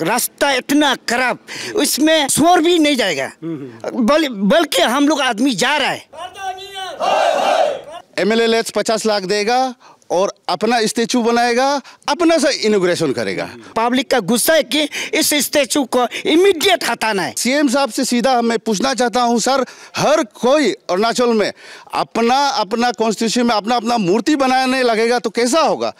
रास्ता इतना खराब उसमें शोर भी नहीं जाएगा बल्कि हम लोग आदमी जा रहा है एम एल पचास लाख देगा और अपना स्टेचू बनाएगा अपना सा इनोग्रेशन करेगा पब्लिक का गुस्सा है कि इस स्टेचू को इमीडिएट हटाना है सीएम साहब से सीधा मैं पूछना चाहता हूं सर हर कोई अरुणाचल में अपना अपना कॉन्स्टिट्यूशन में अपना अपना मूर्ति बनाने लगेगा तो कैसा होगा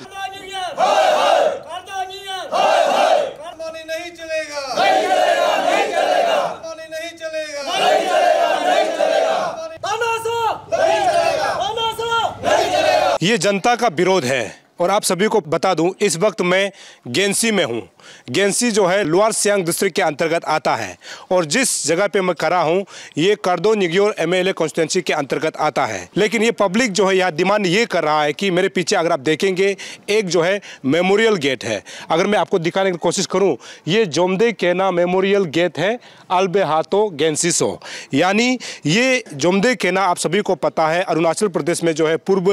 नहीं चलेगा नहीं चलेगा नहीं चलेगा पानी नहीं चलेगा नहीं चलेगा नहीं चलेगा तानाशाह नहीं चलेगा तानाशाह नहीं चलेगा ये जनता का विरोध है और आप सभी को बता दूं इस वक्त मैं गेंसी में हूं गेंसी जो है लोअर सियांग डिस्ट्रिक्ट के अंतर्गत आता है और जिस जगह पे मैं खड़ा हूं ये करदो निगोर एमएलए एल के अंतर्गत आता है लेकिन ये पब्लिक जो है यहाँ डिमांड ये कर रहा है कि मेरे पीछे अगर आप देखेंगे एक जो है मेमोरियल गेट है अगर मैं आपको दिखाने की कोशिश करूँ ये जोमदे केना मेमोरियल गेट है अलबे हाथो गेंसीसो यानी ये जोमदे केना आप सभी को पता है अरुणाचल प्रदेश में जो है पूर्व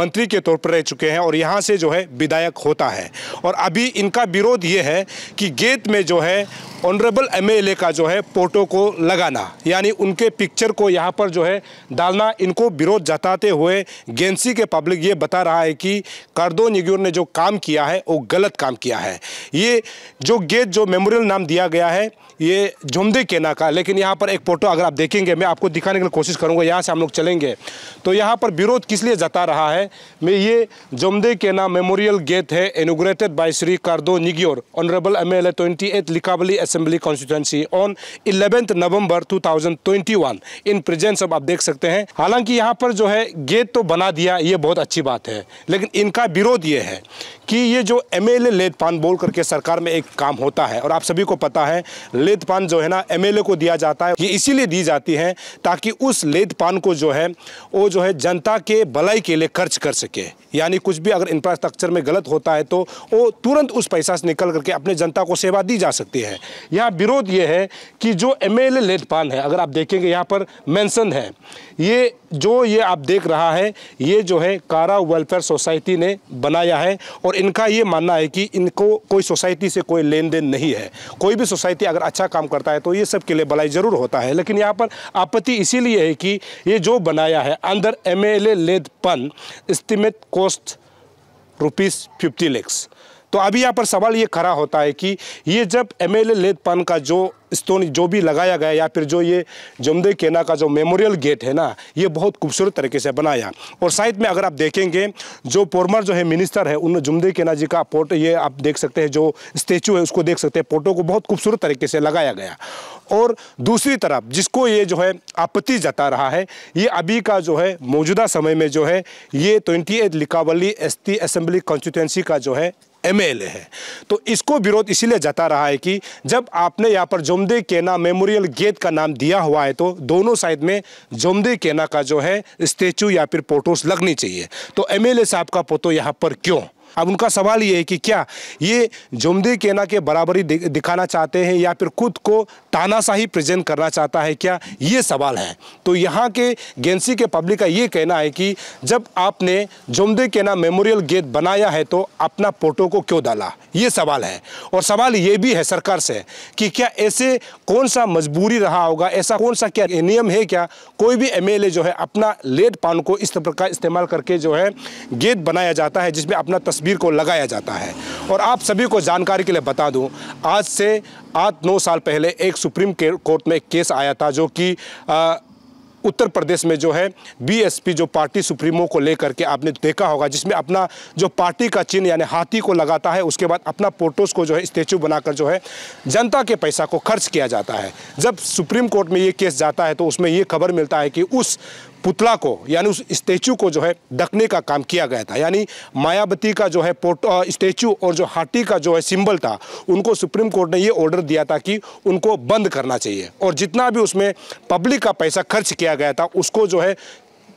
मंत्री के तौर पर रह चुके हैं और यहाँ से जो है विधायक होता है और अभी इनका विरोध ये है कि गेट में जो है ऑनरेबल एमएलए का जो है फोटो को लगाना यानी उनके पिक्चर को यहाँ पर जो है डालना इनको विरोध जताते हुए गेंसी के पब्लिक ये बता रहा है कि कार्दो निग्यूर ने जो काम किया है वो गलत काम किया है ये जो गेट जो मेमोरियल नाम दिया गया है ये झुमदी केना का लेकिन यहाँ पर एक फोटो अगर आप देखेंगे मैं आपको दिखाने की कोशिश करूँगा यहाँ से हम लोग चलेंगे तो यहाँ पर विरोध किस लिए जता रहा है मैं ये जुमदे केना मेमोरियल गेट है inaugurated by Shri Kardo Nyigyor honourable M L A twenty eight Likabali assembly constituency on eleventh November two thousand twenty one in presence अब आप देख सकते हैं हालांकि यहाँ पर जो है गेट तो बना दिया ये बहुत अच्छी बात है लेकिन इनका विरोध ये है कि ये जो एम एल लेतपान बोल करके सरकार में एक काम होता है और आप सभी को पता है लेतपान जो है ना एम को दिया जाता है ये इसीलिए दी जाती है ताकि उस लेतपान को जो है वो जो है जनता के भलाई के लिए खर्च कर सके यानी कुछ भी अगर इंफ्रास्ट्रक्चर में गलत होता है तो वो तुरंत उस पैसा से निकल करके अपने जनता को सेवा दी जा सकती है यहाँ विरोध ये है कि जो एम एल है अगर आप देखेंगे यहाँ पर मैंसन है ये जो ये आप देख रहा है ये जो है कारा वेलफेयर सोसाइटी ने बनाया है और इनका ये मानना है कि इनको कोई सोसाइटी से कोई लेन देन नहीं है कोई भी सोसाइटी अगर अच्छा काम करता है तो ये सब के लिए भलाई ज़रूर होता है लेकिन यहाँ पर आपत्ति इसीलिए है कि ये जो बनाया है अंदर एम एल लेद पन estimate cost rupees fifty lakhs तो अभी यहाँ पर सवाल ये खड़ा होता है कि ये जब एम एल लेदपान का जो स्टोन जो भी लगाया गया या फिर जो ये जमदे केना का जो मेमोरियल गेट है ना ये बहुत खूबसूरत तरीके से बनाया और साइड में अगर आप देखेंगे जो फॉर्मर जो है मिनिस्टर है उन जुमदे केना जी का फोटो ये आप देख सकते हैं जो स्टेचू है उसको देख सकते हैं फोटो को बहुत खूबसूरत तरीके से लगाया गया और दूसरी तरफ जिसको ये जो है आपत्ति जता रहा है ये अभी का जो है मौजूदा समय में जो है ये twenty eight Likabali S T assembly constituency का जो है एमएलए है तो इसको विरोध इसीलिए जता रहा है कि जब आपने यहाँ पर जोमदे केना मेमोरियल गेट का नाम दिया हुआ है तो दोनों साइड में जोमदे केना का जो है स्टेचू या फिर फोटोस लगनी चाहिए तो एमएलए साहब का फोटो यहाँ पर क्यों अब उनका सवाल ये है कि क्या ये जोमदी केना के बराबरी दिखाना चाहते हैं या फिर खुद को तानाशाही प्रेजेंट करना चाहता है क्या ये सवाल है तो यहाँ के गेंसी के पब्लिक का ये कहना है कि जब आपने जोमदी केना मेमोरियल गेट बनाया है तो अपना फोटो को क्यों डाला ये सवाल है और सवाल ये भी है सरकार से कि क्या ऐसे कौन सा मजबूरी रहा होगा ऐसा कौन सा क्या नियम है क्या कोई भी एमएलए जो है अपना लेट पान को इस प्रकार इस्तेमाल करके जो है गेट बनाया जाता है जिसमें अपना तस्वीर तस्वीर को लगाया जाता है और आप सभी को जानकारी के लिए बता दूं आज से आठ नौ साल पहले एक सुप्रीम कोर्ट में एक केस आया था जो कि उत्तर प्रदेश में जो है बीएसपी जो पार्टी सुप्रीमो को लेकर के आपने देखा होगा जिसमें अपना जो पार्टी का चिन्ह यानी हाथी को लगाता है उसके बाद अपना फोटोस को जो है स्टेचू बनाकर जो है जनता के पैसा को खर्च किया जाता है जब सुप्रीम कोर्ट में ये केस जाता है तो उसमें ये खबर मिलता है कि उस पुतला को यानी उस स्टेचू को जो है ढकने का काम किया गया था यानी मायावती का जो है फोटो स्टेचू और जो हाटी का जो है सिंबल था उनको सुप्रीम कोर्ट ने ये ऑर्डर दिया था कि उनको बंद करना चाहिए और जितना भी उसमें पब्लिक का पैसा खर्च किया गया था उसको जो है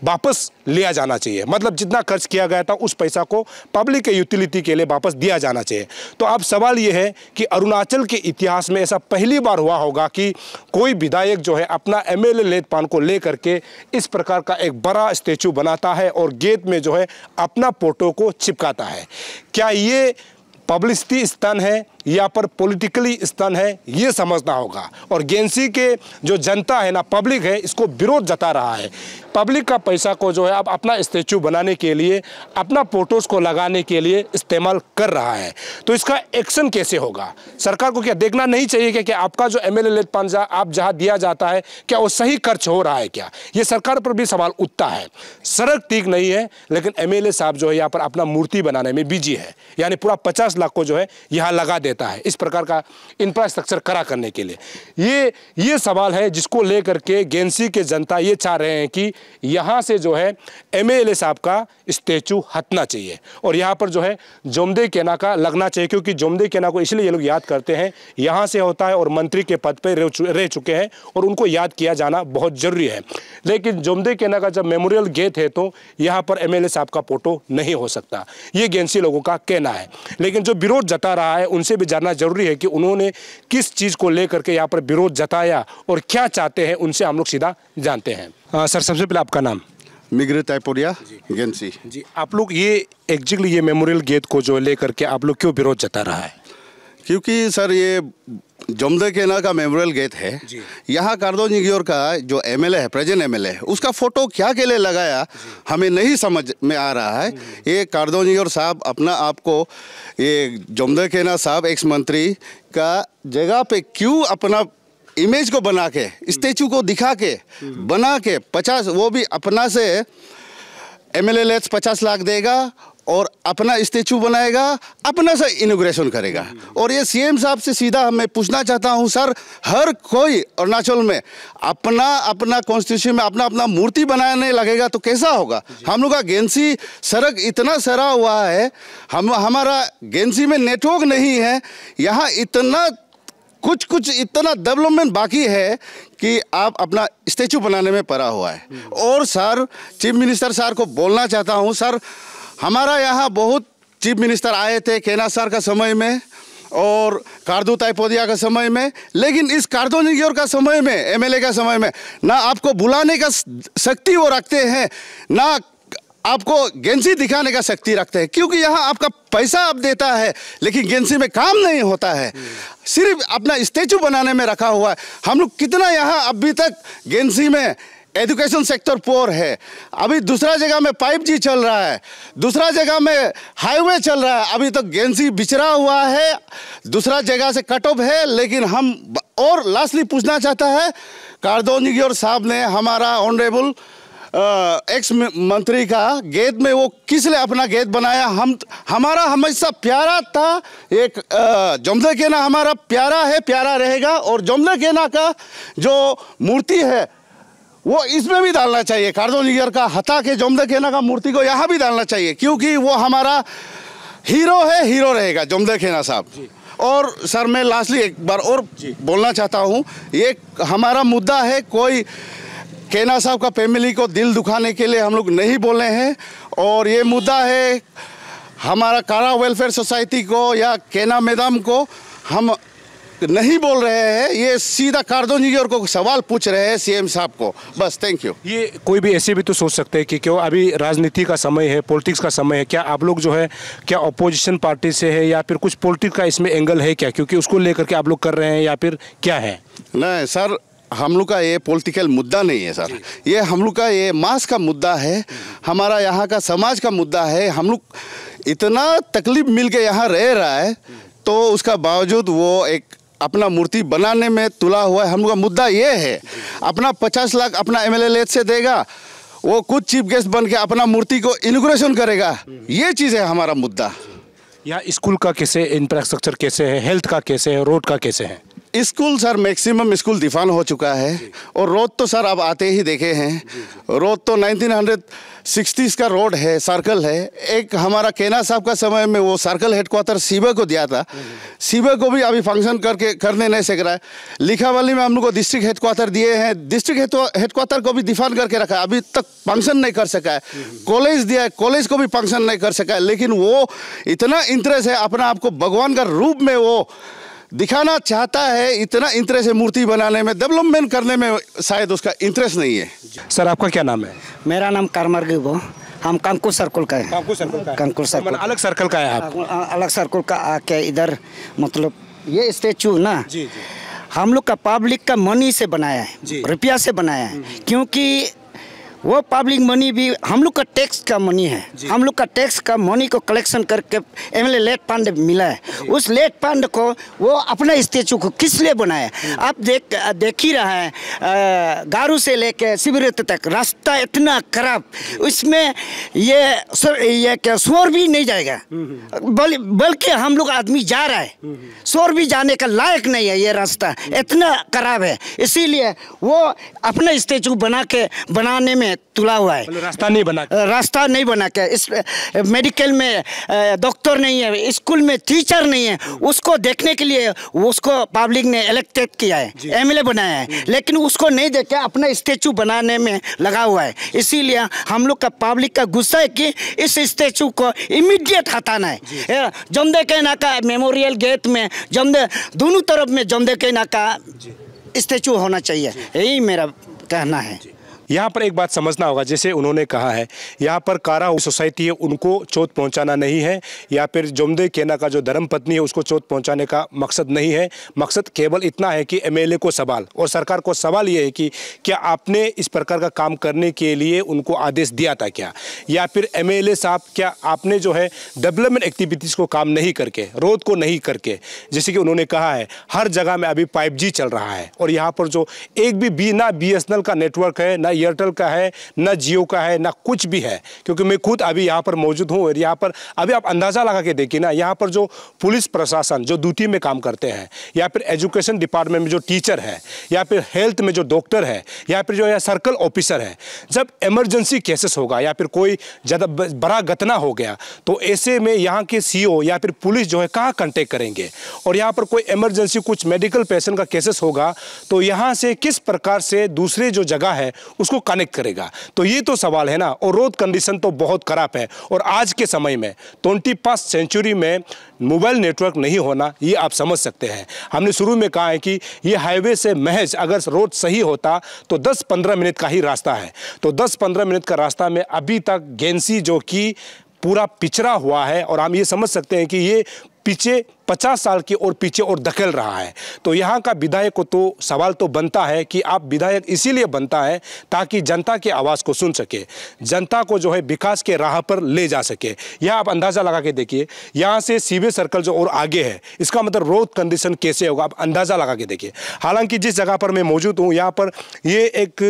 वापस लिया जाना चाहिए मतलब जितना खर्च किया गया था उस पैसा को पब्लिक के यूटिलिटी के लिए वापस दिया जाना चाहिए तो अब सवाल ये है कि अरुणाचल के इतिहास में ऐसा पहली बार हुआ होगा कि कोई विधायक जो है अपना एम एल लेतपान को ले करके इस प्रकार का एक बड़ा स्टेचू बनाता है और गेट में जो है अपना फोटो को चिपकाता है क्या ये पब्लिसिटी स्थान है यहाँ पर पॉलिटिकली स्तन है ये समझना होगा और गेंसी के जो जनता है ना पब्लिक है इसको विरोध जता रहा है पब्लिक का पैसा को जो है अब अपना स्टेचू बनाने के लिए अपना फोटोज़ को लगाने के लिए इस्तेमाल कर रहा है तो इसका एक्शन कैसे होगा सरकार को क्या देखना नहीं चाहिए क्या कि आपका जो एम एल पंजा आप जहाँ दिया जाता है क्या वो सही खर्च हो रहा है क्या ये सरकार पर भी सवाल उठता है सड़क ठीक नहीं है लेकिन एम साहब जो है यहाँ पर अपना मूर्ति बनाने में बिजी है यानी पूरा पचास लाख को जो है यहाँ लगा देता देता है इस प्रकार का इंफ्रास्ट्रक्चर खड़ा करने के लिए ये ये सवाल है जिसको लेकर के गेंसी के जनता ये चाह रहे हैं कि यहाँ से जो है एम एल साहब का स्टेचू हटना चाहिए और यहाँ पर जो है जोमदे केना का लगना चाहिए क्योंकि जोमदे केना को इसलिए ये लोग याद करते हैं यहाँ से होता है और मंत्री के पद पर रह चुके हैं और उनको याद किया जाना बहुत ज़रूरी है लेकिन जोमदे केना का जब मेमोरियल गेट है तो यहाँ पर एम साहब का फोटो नहीं हो सकता ये गेंसी लोगों का कहना है लेकिन जो विरोध जता रहा है उनसे भी जानना जरूरी है कि उन्होंने किस चीज़ को लेकर के यहाँ पर विरोध जताया और क्या चाहते हैं उनसे हम लोग सीधा जानते हैं आ, सर सबसे पहले आपका नाम मिग्रे तयपुरिया गेंसी जी आप लोग ये एग्जैक्टली ये मेमोरियल गेट को जो लेकर के आप लोग क्यों विरोध जता रहा है क्योंकि सर ये जमदे केना का मेमोरियल गेट है यहाँ कार्दो निगियोर का जो एमएलए है प्रेजेंट एमएलए है उसका फोटो क्या के लिए लगाया हमें नहीं समझ में आ रहा है ये कार्दो निगियोर साहब अपना आपको ये जमदे केना साहब एक्स मंत्री का जगह पे क्यों अपना इमेज को बना के स्टेचू हम्म। को दिखा के हम्म। बना के पचास वो भी अपना से एम एल पचास लाख देगा और अपना स्टेचू बनाएगा अपना सा इनोग्रेशन करेगा और ये सीएम साहब से सीधा मैं पूछना चाहता हूँ सर हर कोई अरुणाचल में अपना अपना कॉन्स्टिट्यूशन में अपना अपना मूर्ति बनाने लगेगा तो कैसा होगा हम लोग का गेंसी सड़क इतना सरा हुआ है हम हमारा गेंसी में नेटवर्क नहीं है यहाँ इतना कुछ कुछ इतना डेवलपमेंट बाकी है कि आप अपना स्टेचू बनाने में पड़ा हुआ है हम्म। और सर चीफ मिनिस्टर सर को बोलना चाहता हूँ सर हमारा यहाँ बहुत चीफ मिनिस्टर आए थे केना सर का समय में और कारदू ताइपोदिया का समय में लेकिन इस कारदो निगोर का समय में एमएलए का समय में ना आपको बुलाने का शक्ति वो रखते हैं ना आपको गेंसी दिखाने का शक्ति रखते हैं क्योंकि यहाँ आपका पैसा आप देता है लेकिन गेंसी में काम नहीं होता है सिर्फ अपना स्टेचू बनाने में रखा हुआ है हम लोग कितना यहाँ अभी तक गेंसी में एजुकेशन सेक्टर पोर है अभी दूसरा जगह में पाइप जी चल रहा है दूसरा जगह में हाईवे चल रहा है अभी तो गेंसी बिछरा हुआ है दूसरा जगह से कट ऑफ है लेकिन हम और लास्टली पूछना चाहता है और साहब ने हमारा ऑनरेबल एक्स मंत्री का गेद में वो किस लिए अपना गेद बनाया हम हमारा हमेशा प्यारा था एक जमदा केना हमारा प्यारा है प्यारा रहेगा और जमदा केना का जो मूर्ति है वो इसमें भी डालना चाहिए कार्दोनियर का हता के खेना का मूर्ति को यहाँ भी डालना चाहिए क्योंकि वो हमारा हीरो है हीरो रहेगा खेना साहब और सर मैं लास्टली एक बार और बोलना चाहता हूँ ये हमारा मुद्दा है कोई केना साहब का फैमिली को दिल दुखाने के लिए हम लोग नहीं बोले हैं और ये मुद्दा है हमारा कारा वेलफेयर सोसाइटी को या केना मैडम को हम नहीं बोल रहे हैं ये सीधा कार्दोन जी और को सवाल पूछ रहे हैं सीएम साहब को बस थैंक यू ये कोई भी ऐसे भी तो सोच सकते हैं कि क्यों अभी राजनीति का समय है पॉलिटिक्स का समय है क्या आप लोग जो है क्या अपोजिशन पार्टी से है या फिर कुछ पॉलिटिक्स का इसमें एंगल है क्या क्योंकि उसको लेकर के आप लोग कर रहे हैं या फिर क्या है नहीं सर हम लोग का ये पॉलिटिकल मुद्दा नहीं है सर ये हम लोग का ये मास का मुद्दा है हमारा यहाँ का समाज का मुद्दा है हम लोग इतना तकलीफ मिल के यहाँ रह रहा है तो उसका बावजूद वो एक अपना मूर्ति बनाने में तुला हुआ है हम लोग का मुद्दा ये है अपना पचास लाख अपना एम एल से देगा वो कुछ चीफ गेस्ट बन के अपना मूर्ति को इनोग्रेशन करेगा ये चीज़ है हमारा मुद्दा यहाँ स्कूल का कैसे इंफ्रास्ट्रक्चर कैसे है हेल्थ का कैसे है रोड का कैसे है स्कूल सर मैक्सिमम स्कूल दिफान हो चुका है और रोड तो सर अब आते ही देखे हैं रोड तो सिक्सटीज़ का रोड है सर्कल है एक हमारा केना साहब का समय में वो सर्कल हेडक्वार्टर सीबा को दिया था सीबा को भी अभी फंक्शन करके करने नहीं सक रहा है वाली में हम लोग को डिस्ट्रिक्ट हेडक्वार्टर दिए हैं डिस्ट्रिक्ट हेडक्वार्टर को भी दिफान करके रखा है अभी तक फंक्शन नहीं कर सका है कॉलेज दिया है कॉलेज को भी फंक्शन नहीं कर सका है लेकिन वो इतना इंटरेस्ट है अपना आपको भगवान का रूप में वो दिखाना चाहता है इतना इंटरेस्ट है मूर्ति बनाने में डेवलपमेंट करने में शायद उसका इंटरेस्ट नहीं है सर आपका क्या नाम है मेरा नाम कारमर गो हम कंकुर सर्कल का है कंकुर तो सर्कल मतलब का कंकुर सर्कल अलग सर्कल का है आप अलग सर्कल का आके इधर मतलब ये स्टेचू ना जी जी हम लोग का पब्लिक का मनी से बनाया है रुपया से बनाया है हम्म। क्योंकि वो पब्लिक मनी भी हम लोग का टैक्स का मनी है हम लोग का टैक्स का मनी को कलेक्शन करके एम एल लेट पांडे मिला है उस लेट पांडे को वो अपना स्टेचू को किस लिए बनाए आप देख देख ही रहा है गारू से लेके शिविरत तक रास्ता इतना खराब उसमें ये सर, ये क्या शोर भी नहीं जाएगा हम्म, हम्म। बल, बल्कि हम लोग आदमी जा रहा है शोर हम्म, भी जाने का लायक नहीं है ये रास्ता इतना खराब है इसीलिए वो अपना स्टेचू बना के बनाने में में तुला हुआ है रास्ता नहीं बना रास्ता नहीं बना के इस मेडिकल में डॉक्टर नहीं है स्कूल में टीचर नहीं है हम्म। उसको देखने के लिए उसको पब्लिक ने इलेक्टेड किया है एमएलए बनाया है हम्म। लेकिन उसको नहीं देख अपना स्टेचू बनाने में लगा हुआ है इसीलिए हम लोग का पब्लिक का गुस्सा है कि इस स्टेचू को इमीडिएट हटाना है जमदे के नाका मेमोरियल गेट में जमदे दोनों तरफ में जमदे के नाका स्टेचू होना चाहिए यही मेरा कहना है यहाँ पर एक बात समझना होगा जैसे उन्होंने कहा है यहाँ पर कारा सोसाइटी है उनको चोट पहुँचाना नहीं है या फिर जोमदे केना का जो धर्म पत्नी है उसको चोट पहुँचाने का मकसद नहीं है मकसद केवल इतना है कि एम को सवाल और सरकार को सवाल ये है कि क्या आपने इस प्रकार का काम करने के लिए उनको आदेश दिया था क्या या फिर एम साहब क्या आपने जो है डेवलपमेंट एक्टिविटीज़ को काम नहीं करके रोड को नहीं करके जैसे कि उन्होंने कहा है हर जगह में अभी फाइव चल रहा है और यहाँ पर जो एक भी बिना बी का नेटवर्क है ना एयरटेल का है ना जियो का है ना कुछ भी है क्योंकि मैं खुद अभी यहाँ पर मौजूद हूँ और यहाँ पर अभी आप अंदाज़ा लगा के देखिए ना यहाँ पर जो पुलिस प्रशासन जो ड्यूटी में काम करते हैं या फिर एजुकेशन डिपार्टमेंट में जो टीचर है या फिर हेल्थ में जो डॉक्टर है या फिर जो यहाँ सर्कल ऑफिसर है जब इमरजेंसी केसेस होगा या फिर कोई ज़्यादा बड़ा घटना हो गया तो ऐसे में यहाँ के सी e या फिर पुलिस जो है कहाँ कंटेक्ट करेंगे और यहाँ पर कोई इमरजेंसी कुछ मेडिकल पेशेंट का केसेस होगा तो यहाँ से किस प्रकार से दूसरे जो जगह है उस उसको कनेक्ट करेगा तो ये तो सवाल है ना और रोड कंडीशन तो बहुत ख़राब है और आज के समय में ट्वेंटी फर्स्ट सेंचुरी में मोबाइल नेटवर्क नहीं होना ये आप समझ सकते हैं हमने शुरू में कहा है कि ये हाईवे से महज अगर रोड सही होता तो 10-15 मिनट का ही रास्ता है तो 10-15 मिनट का रास्ता में अभी तक गेंसी जो कि पूरा पिछड़ा हुआ है और हम ये समझ सकते हैं कि ये पीछे पचास साल की ओर पीछे और धकेल रहा है तो यहाँ का विधायक को तो सवाल तो बनता है कि आप विधायक इसीलिए बनता है ताकि जनता की आवाज़ को सुन सके जनता को जो है विकास के राह पर ले जा सके यह आप अंदाज़ा लगा के देखिए यहाँ से सीवे सर्कल जो और आगे है इसका मतलब रोड कंडीशन कैसे होगा आप अंदाज़ा लगा के देखिए हालांकि जिस जगह पर मैं मौजूद हूँ यहाँ पर ये एक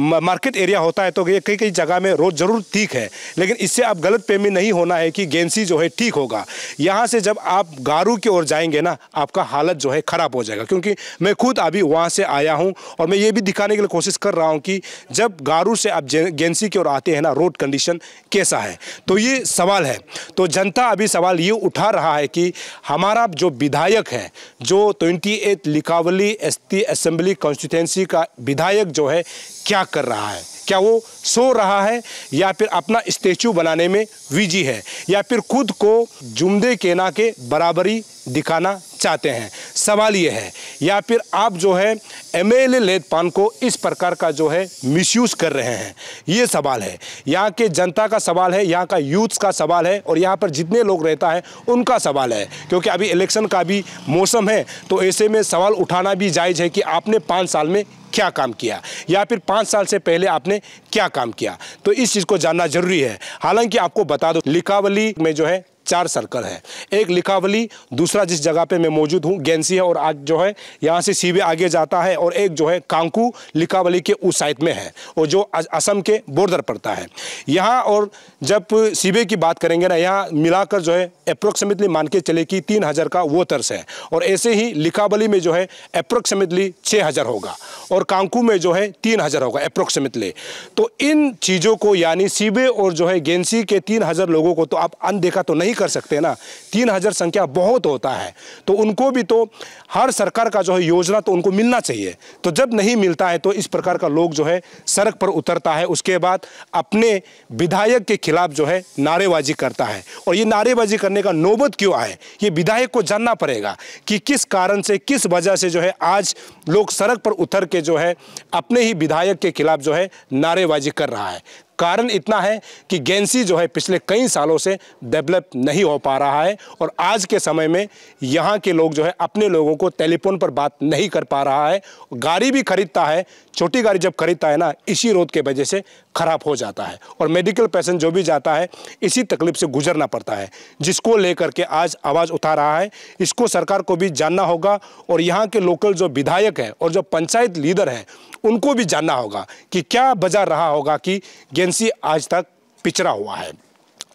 मार्केट एरिया होता है तो ये कई कई जगह में रोड ज़रूर ठीक है लेकिन इससे आप गलत पेमी नहीं होना है कि गेंसी जो है ठीक होगा यहाँ से जब आप गारू शुरू की ओर जाएंगे ना आपका हालत जो है ख़राब हो जाएगा क्योंकि मैं खुद अभी वहाँ से आया हूँ और मैं ये भी दिखाने के लिए कोशिश कर रहा हूँ कि जब गारू से आप गेंसी की ओर आते हैं ना रोड कंडीशन कैसा है तो ये सवाल है तो जनता अभी सवाल ये उठा रहा है कि हमारा जो विधायक है जो twenty eight Likabali S assembly constituency का विधायक जो है क्या कर रहा है क्या वो सो रहा है या फिर अपना स्टेचू बनाने में विजी है या फिर खुद को जुमदे केना के बराबरी दिखाना चाहते हैं सवाल ये है या फिर आप जो है एम एल लेतपान को इस प्रकार का जो है मिसयूज़ कर रहे हैं ये सवाल है यहाँ के जनता का सवाल है यहाँ का यूथ्स का सवाल है और यहाँ पर जितने लोग रहता है उनका सवाल है क्योंकि अभी इलेक्शन का भी मौसम है तो ऐसे में सवाल उठाना भी जायज़ है कि आपने पाँच साल में क्या काम किया या फिर पाँच साल से पहले आपने क्या काम किया तो इस चीज़ को जानना जरूरी है हालांकि आपको बता दो लिखावली में जो है चार सर्कल है एक लिखावली दूसरा जिस जगह पे मैं मौजूद हूँ गेंसी है और आज जो है यहाँ से सीबे आगे जाता है और एक जो है कांकू लिखावली के उस साइड में है और जो असम के बॉर्डर पड़ता है यहाँ और जब सीबे की बात करेंगे ना यहाँ मिलाकर जो है अप्रोक्सीमेटली मान के चले कि तीन हज़ार का वो तर्स है और ऐसे ही लिखावली में जो है अप्रोक्सीमेटली छः हज़ार होगा और और कांकू में जो है तीन हज़ार होगा अप्रोक्सीमेटली तो इन चीज़ों को यानी सीबे और जो है गेंसी के तीन हज़ार लोगों को तो आप अनदेखा तो नहीं कर सकते ना तीन हज़ार संख्या बहुत होता है तो उनको भी तो हर सरकार का जो है योजना तो उनको मिलना चाहिए तो जब नहीं मिलता है तो इस प्रकार का लोग जो है सड़क पर उतरता है उसके बाद अपने विधायक के खिलाफ जो है नारेबाजी करता है और ये नारेबाजी करने का नौबत क्यों आए ये विधायक को जानना पड़ेगा कि किस कारण से किस वजह से जो है आज लोग सड़क पर उतर के जो है अपने ही विधायक के खिलाफ जो है नारेबाजी कर रहा है कारण इतना है कि गेंसी जो है पिछले कई सालों से डेवलप नहीं हो पा रहा है और आज के समय में यहाँ के लोग जो है अपने लोगों को टेलीफोन पर बात नहीं कर पा रहा है गाड़ी भी खरीदता है छोटी गाड़ी जब खरीदता है ना इसी रोड के वजह से ख़राब हो जाता है और मेडिकल पेशेंट जो भी जाता है इसी तकलीफ से गुजरना पड़ता है जिसको लेकर के आज आवाज़ उठा रहा है इसको सरकार को भी जानना होगा और यहाँ के लोकल जो विधायक है और जो पंचायत लीडर है उनको भी जानना होगा कि क्या वजह रहा होगा कि गेंसी आज तक पिछड़ा हुआ है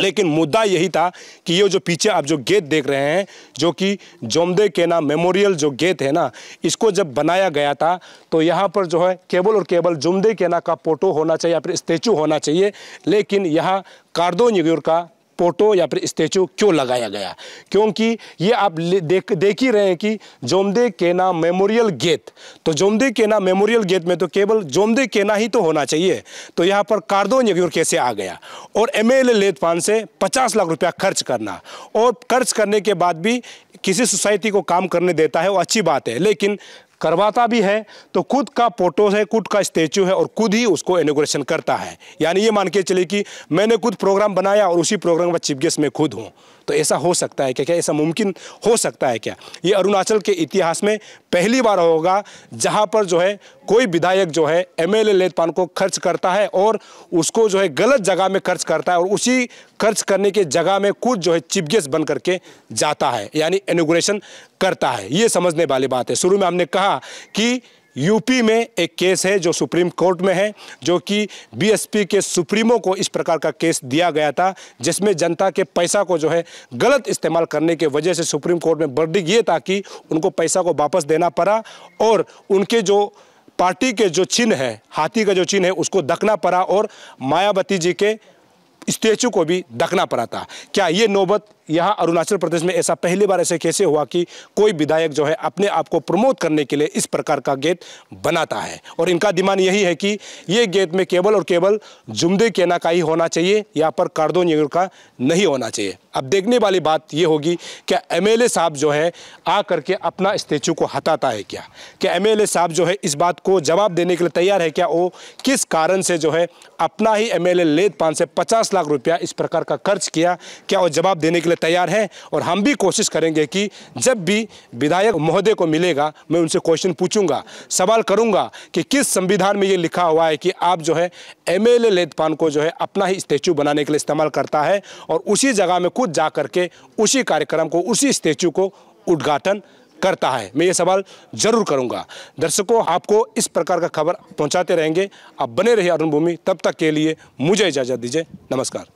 लेकिन मुद्दा यही था कि ये जो पीछे आप जो गेट देख रहे हैं जो कि जोमदे के ना मेमोरियल जो गेट है ना इसको जब बनाया गया था तो यहाँ पर जो है केवल और केवल जुमदे केना का फोटो होना चाहिए या फिर स्टेचू होना चाहिए लेकिन यहाँ कार्दो निगोर का फोटो या फिर स्टेचू क्यों लगाया गया क्योंकि ये आप देख देख ही रहे हैं कि जोमदे केना मेमोरियल गेट तो जोमदे केना मेमोरियल गेट में तो केवल जोमदे केना ही तो होना चाहिए तो यहाँ पर कार्दोन यज्ञ कैसे आ गया और एम एल से पचास लाख रुपया खर्च करना और खर्च करने के बाद भी किसी सोसाइटी को काम करने देता है वो अच्छी बात है लेकिन करवाता भी है तो खुद का फोटो है खुद का स्टेचू है और खुद ही उसको इनोग्रेशन करता है यानी ये मान के चले कि मैंने खुद प्रोग्राम बनाया और उसी प्रोग्राम का चीफ गेस्ट मैं खुद हूँ तो ऐसा हो सकता है क्या क्या ऐसा मुमकिन हो सकता है क्या ये अरुणाचल के इतिहास में पहली बार होगा जहाँ पर जो है कोई विधायक जो है एम एल लेतपान को खर्च करता है और उसको जो है गलत जगह में खर्च करता है और उसी खर्च करने के जगह में कुछ जो है चिपगेस बन करके जाता है यानी इनोग्रेशन करता है ये समझने वाली बात है शुरू में हमने कहा कि यूपी में एक केस है जो सुप्रीम कोर्ट में है जो कि बीएसपी के सुप्रीमो को इस प्रकार का केस दिया गया था जिसमें जनता के पैसा को जो है गलत इस्तेमाल करने के वजह से सुप्रीम कोर्ट में बर्डिक ये था कि उनको पैसा को वापस देना पड़ा और उनके जो पार्टी के जो चिन्ह है हाथी का जो चिन्ह है उसको दखना पड़ा और मायावती जी के स्टैचू को भी दखना पड़ा था क्या ये नौबत यहाँ अरुणाचल प्रदेश में ऐसा पहली बार ऐसे कैसे हुआ कि कोई विधायक जो है अपने आप को प्रमोट करने के लिए इस प्रकार का गेट बनाता है और इनका डिमांड यही है कि ये गेट में केवल और केवल जुमदे केना का ही होना चाहिए यहाँ पर कार्दो यूर का नहीं होना चाहिए अब देखने वाली बात ये होगी क्या एम साहब जो है आ करके अपना स्टेचू को हटाता है क्या क्या एमएलए साहब जो है इस बात को जवाब देने के लिए तैयार है क्या वो किस कारण से जो है अपना ही एम एल से पचास लाख रुपया इस प्रकार का खर्च किया क्या वो जवाब देने के लिए तैयार है और हम भी कोशिश करेंगे कि जब भी विधायक महोदय को मिलेगा मैं उनसे क्वेश्चन पूछूंगा सवाल करूंगा कि किस संविधान में ये लिखा हुआ है कि आप जो है एम एल लेतपान को जो है अपना ही स्टैचू बनाने के लिए इस्तेमाल करता है और उसी जगह में खुद जा करके उसी कार्यक्रम को उसी स्टैचू को उद्घाटन करता है मैं ये सवाल जरूर करूंगा दर्शकों आपको इस प्रकार का खबर पहुंचाते रहेंगे आप बने रहिए अरुण भूमि तब तक के लिए मुझे इजाज़त दीजिए नमस्कार